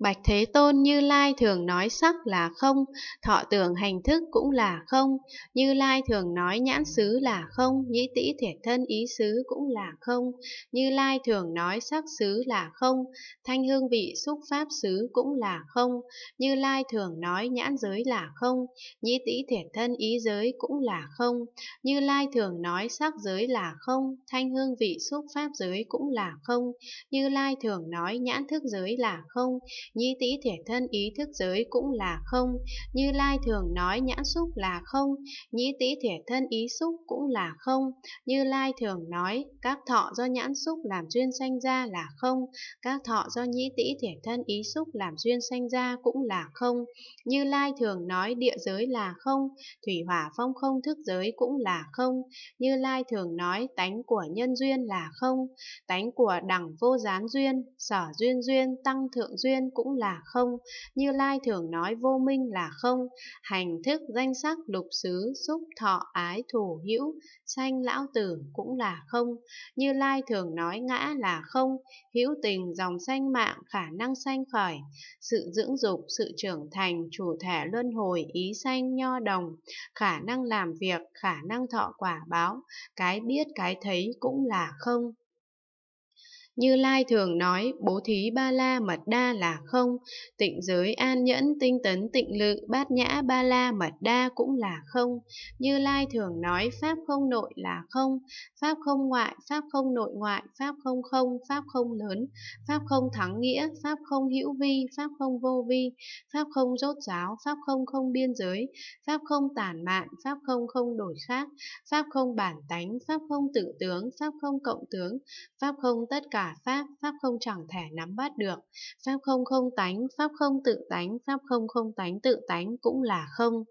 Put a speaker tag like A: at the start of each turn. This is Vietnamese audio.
A: Bạch Thế Tôn Như Lai thường nói sắc là không, thọ tưởng hành thức cũng là không, Như Lai thường nói nhãn xứ là không, nhĩ tĩ thể thân ý xứ cũng là không, Như Lai thường nói sắc xứ là không, thanh hương vị xúc pháp xứ cũng là không, Như Lai thường nói nhãn giới là không, nhĩ tĩ thể thân ý giới cũng là không, Như Lai thường nói sắc giới là không, thanh hương vị xúc pháp giới cũng là không, Như Lai thường nói nhãn thức giới là không, nhĩ tý thể thân ý thức giới cũng là không, như lai thường nói nhãn xúc là không, nhĩ tý thể thân ý xúc cũng là không, như lai thường nói các thọ do nhãn xúc làm duyên sanh ra là không, các thọ do nhĩ tý thể thân ý xúc làm duyên sanh ra cũng là không, như lai thường nói địa giới là không, thủy hỏa phong không thức giới cũng là không, như lai thường nói tánh của nhân duyên là không, tánh của đẳng vô gián duyên, sở duyên duyên, tăng thượng duyên, cũng là không, Như Lai thường nói vô minh là không, hành thức danh sắc lục xứ, xúc thọ ái thủ hữu, sanh lão tử cũng là không, Như Lai thường nói ngã là không, hữu tình dòng sanh mạng khả năng sanh khởi, sự dưỡng dục, sự trưởng thành, chủ thể luân hồi, ý sanh nho đồng, khả năng làm việc, khả năng thọ quả báo, cái biết cái thấy cũng là không. Như Lai thường nói bố thí ba la mật đa là không, tịnh giới an nhẫn tinh tấn tịnh lự bát nhã ba la mật đa cũng là không. Như Lai thường nói pháp không nội là không, pháp không ngoại, pháp không nội ngoại, pháp không không, pháp không lớn, pháp không thắng nghĩa, pháp không hữu vi, pháp không vô vi, pháp không rốt ráo, pháp không không biên giới, pháp không tản mạn, pháp không không đổi khác, pháp không bản tánh, pháp không tự tướng, pháp không cộng tướng, pháp không tất cả Pháp, Pháp không chẳng thể nắm bắt được. Pháp không không tánh, Pháp không tự tánh, Pháp không không tánh tự tánh cũng là không.